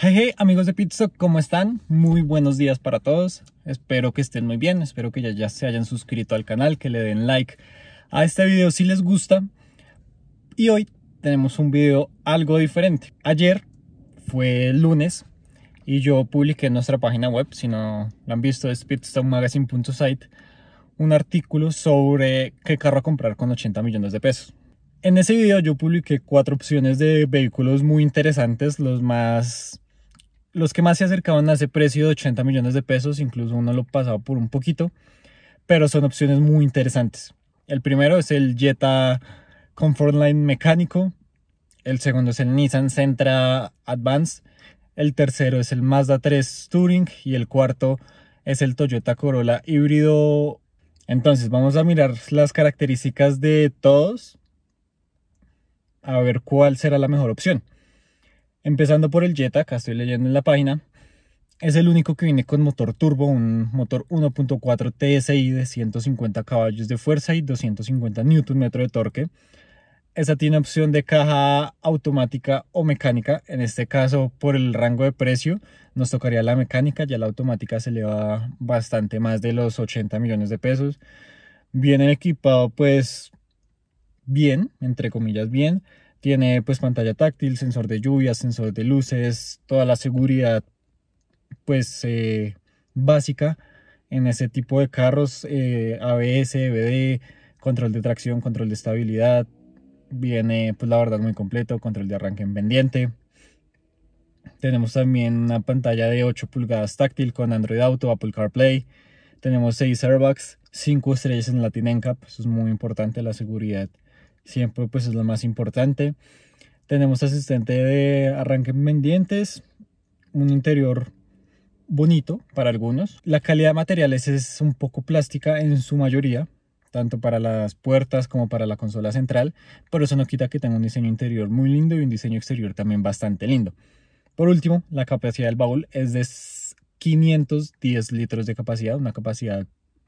Hey, hey, amigos de Pitstock, ¿cómo están? Muy buenos días para todos. Espero que estén muy bien, espero que ya, se hayan suscrito al canal, que le den like a este video si les gusta. Y hoy tenemos un video algo diferente. Ayer fue lunes y yo publiqué en nuestra página web, si no lo han visto, es pitstockmagazine.site, un artículo sobre qué carro comprar con 80 millones de pesos. En ese video yo publiqué cuatro opciones de vehículos muy interesantes, los más los que más se acercaban a ese precio de 80 millones de pesos, incluso uno lo pasaba por un poquito, pero son opciones muy interesantes. El primero es el Jetta Comfortline mecánico, el segundo es el Nissan Sentra Advance, el tercero es el Mazda 3 Touring y el cuarto es el Toyota Corolla híbrido. Entonces vamos a mirar las características de todos a ver cuál será la mejor opción. Empezando por el Jetta, acá estoy leyendo en la página. Es el único que viene con motor turbo, un motor 1.4 TSI de 150 caballos de fuerza y 250 Nm de torque. Esa tiene opción de caja automática o mecánica. En este caso, por el rango de precio, nos tocaría la mecánica. Ya la automática se le va bastante más de los 80 millones de pesos. Viene equipado, pues, bien, entre comillas, bien. Tiene pues pantalla táctil, sensor de lluvia, sensor de luces, toda la seguridad pues eh, básica en ese tipo de carros, eh, ABS, e BD, control de tracción, control de estabilidad, viene pues la verdad muy completo, control de arranque en pendiente. Tenemos también una pantalla de 8 pulgadas táctil con Android Auto, Apple CarPlay. Tenemos 6 airbags, 5 estrellas en Latin NCAP, eso es muy importante, la seguridad siempre pues es lo más importante. Tenemos asistente de arranque en pendientes, un interior bonito para algunos. La calidad de materiales es un poco plástica en su mayoría, tanto para las puertas como para la consola central, pero eso no quita que tenga un diseño interior muy lindo y un diseño exterior también bastante lindo. Por último, la capacidad del baúl es de 510 litros de capacidad, una capacidad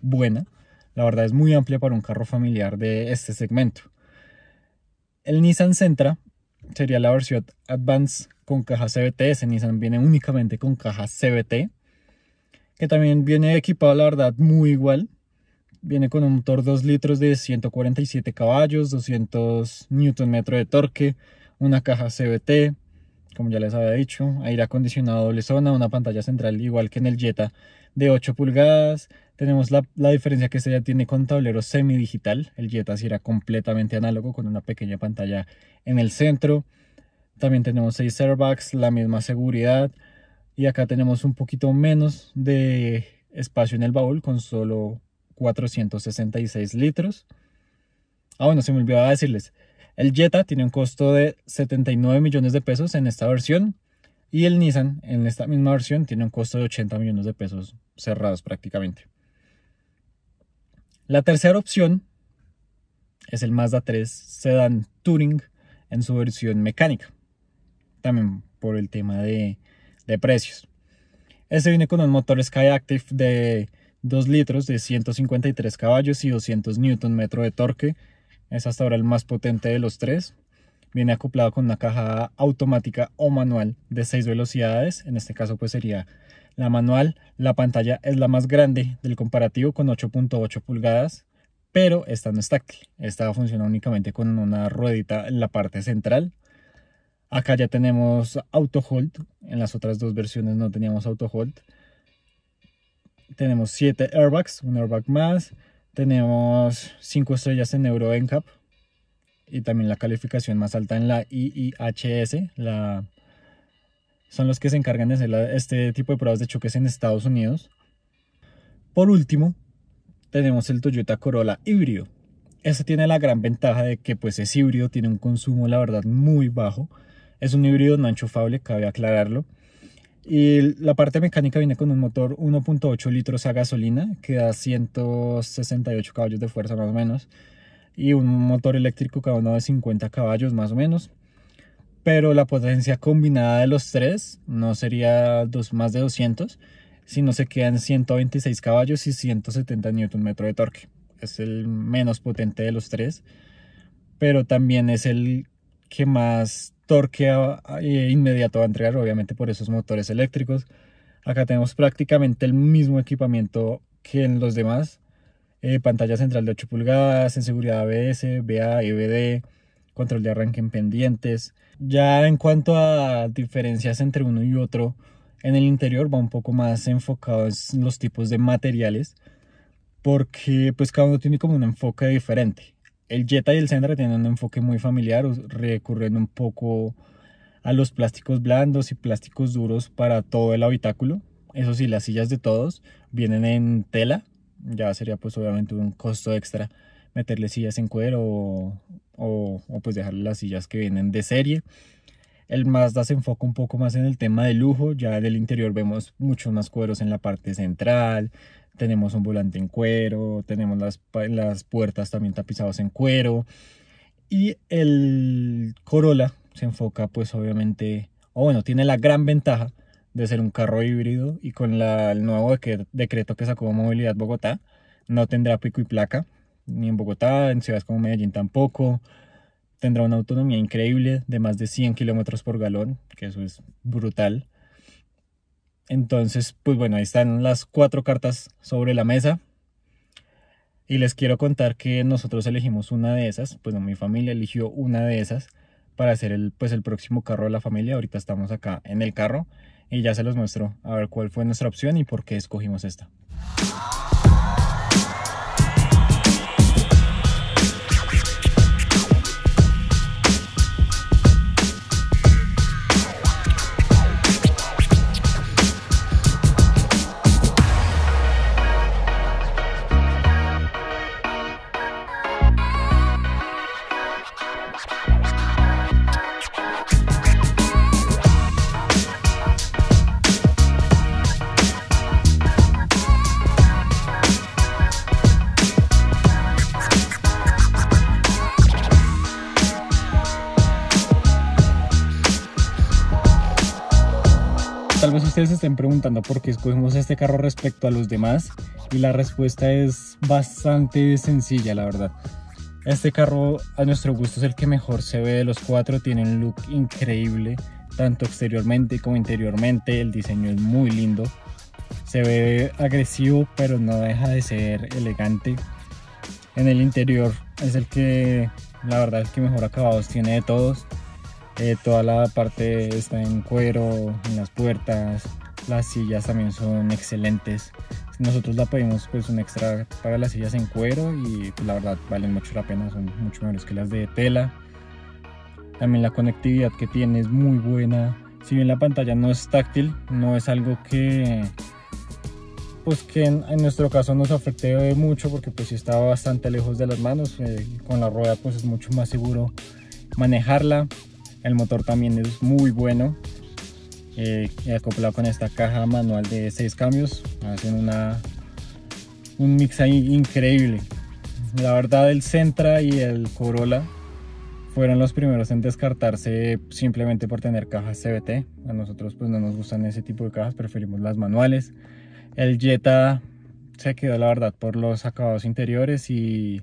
buena. La verdad es muy amplia para un carro familiar de este segmento. El Nissan Centra sería la versión Advance con caja CBT. Ese Nissan viene únicamente con caja CBT. Que también viene equipado, la verdad, muy igual. Viene con un motor 2 litros de 147 caballos, 200 Nm de torque, una caja CBT, como ya les había dicho, aire acondicionado doble zona, una pantalla central igual que en el Jetta de 8 pulgadas. Tenemos la, diferencia que este ya tiene con tablero semidigital, el Jetta sí era completamente análogo con una pequeña pantalla en el centro. También tenemos 6 airbags, la misma seguridad y acá tenemos un poquito menos de espacio en el baúl con solo 466 litros. Ah, bueno, se me olvidaba decirles, el Jetta tiene un costo de 79 millones de pesos en esta versión y el Nissan en esta misma versión tiene un costo de 80 millones de pesos cerrados prácticamente. La tercera opción es el Mazda 3 Sedan Touring en su versión mecánica, también por el tema de, precios. Este viene con un motor Skyactiv de 2 litros de 153 caballos y 200 Nm de torque es hasta ahora el más potente de los tres. Viene acoplado con una caja automática o manual de seis velocidades. En este caso pues sería la manual. La pantalla es la más grande del comparativo con 8.8 pulgadas. Pero esta no está aquí Esta funciona únicamente con una ruedita en la parte central. Acá ya tenemos auto hold. En las otras dos versiones no teníamos auto hold. Tenemos siete airbags, un airbag más tenemos 5 estrellas en Euro NCAP y también la calificación más alta en la IIHS, son los que se encargan de hacer este tipo de pruebas de choques en Estados Unidos. Por último, tenemos el Toyota Corolla híbrido. Este tiene la gran ventaja de que pues es híbrido, tiene un consumo la verdad muy bajo. Es un híbrido no enchufable, cabe aclararlo. Y la parte mecánica viene con un motor 1.8 litros a gasolina, que da 168 caballos de fuerza más o menos, y un motor eléctrico cada uno de 50 caballos más o menos. Pero la potencia combinada de los tres no sería dos, más de 200, sino se quedan 126 caballos y 170 Nm de torque. Es el menos potente de los tres, pero también es el que más que ah, ah, eh, inmediato va inmediato a entregar, obviamente por esos motores eléctricos. Acá tenemos prácticamente el mismo equipamiento que en los demás. Eh, pantalla central de 8 pulgadas, en seguridad ABS, BA, EBD, control de arranque en pendientes. Ya en cuanto a diferencias entre uno y otro, en el interior va un poco más enfocado en los tipos de materiales, porque pues cada uno tiene como un enfoque diferente el Jetta y el Sentra tienen un enfoque muy familiar, recurriendo un poco a los plásticos blandos y plásticos duros para todo el habitáculo. Eso sí, las sillas de todos vienen en tela, ya sería pues obviamente un costo extra meterle sillas en cuero o, pues dejarle las sillas que vienen de serie. El Mazda se enfoca un poco más en el tema de lujo, ya del interior vemos mucho más cueros en la parte central, tenemos un volante en cuero, tenemos las, puertas también tapizadas en cuero. Y el Corolla se enfoca pues obviamente, o bueno, tiene la gran ventaja de ser un carro híbrido y con el nuevo decreto que sacó Movilidad Bogotá, no tendrá pico y placa, ni en Bogotá, en ciudades como Medellín tampoco. Tendrá una autonomía increíble de más de 100 kilómetros por galón, que eso es brutal. Entonces, pues bueno, ahí están las cuatro cartas sobre la mesa. Y les quiero contar que nosotros elegimos una de esas, pues mi familia eligió una de esas para hacer el, pues, el próximo carro de la familia. Ahorita estamos acá en el carro y ya se los muestro a ver cuál fue nuestra opción y por qué escogimos esta. tal vez ustedes estén preguntando por qué escogimos este carro respecto a los demás y la respuesta es bastante sencilla, la verdad. Este carro a nuestro gusto es el que mejor se ve de los cuatro, tiene un look increíble, tanto exteriormente como interiormente, el diseño es muy lindo, se ve agresivo pero no deja de ser elegante. En el interior es el que la verdad es que mejor acabados tiene de todos eh, toda la parte está en cuero, en las puertas, las sillas también son excelentes. Nosotros la pedimos pues un extra para las sillas en cuero y pues, la verdad valen mucho la pena, son mucho mejores que las de tela. También la conectividad que tiene es muy buena. Si bien la pantalla no es táctil, no es algo que pues que en, nuestro caso nos afecte mucho porque pues si estaba bastante lejos de las manos, eh, con la rueda pues es mucho más seguro manejarla. El motor también es muy bueno. Eh, acoplado con esta caja manual de 6 cambios, hacen una, un mix ahí increíble. La verdad el Sentra y el Corolla fueron los primeros en descartarse simplemente por tener cajas CBT. A nosotros pues no nos gustan ese tipo de cajas, preferimos las manuales. El Jetta se quedó la verdad por los acabados interiores y,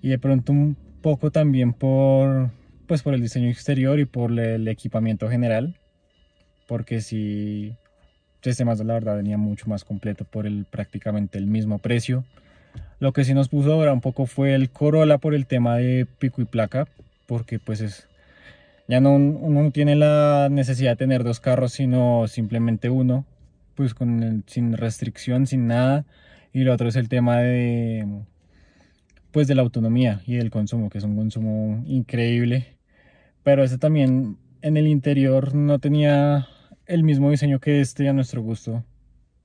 y de pronto un poco también por pues por el diseño exterior y por el equipamiento general, porque si este más la verdad venía mucho más completo por el prácticamente el mismo precio. Lo que sí nos puso ahora un poco fue el Corolla por el tema de pico y placa, porque pues es ya no uno no tiene la necesidad de tener dos carros, sino simplemente uno, pues con sin restricción, sin nada. Y lo otro es el tema de pues de la autonomía y del consumo, que es un consumo increíble pero este también en el interior no tenía el mismo diseño que este a nuestro gusto.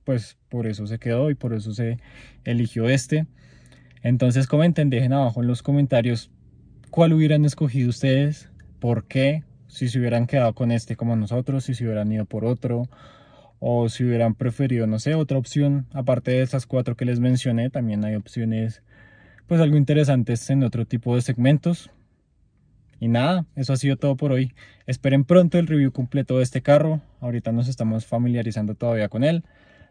Pues por eso se quedó y por eso se eligió este. Entonces comenten, dejen abajo en los comentarios cuál hubieran escogido ustedes, por qué, si se hubieran quedado con este como nosotros, si se hubieran ido por otro, o si hubieran preferido, no sé, otra opción. Aparte de esas cuatro que les mencioné, también hay opciones, pues algo interesantes en otro tipo de segmentos. Y nada, eso ha sido todo por hoy. Esperen pronto el review completo de este carro. Ahorita nos estamos familiarizando todavía con él.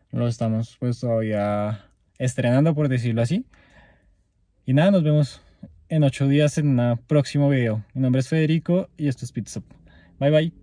Lo estamos pues todavía estrenando, por decirlo así. Y nada, nos vemos en ocho días en un próximo video. Mi nombre es Federico y esto es pizza Bye bye.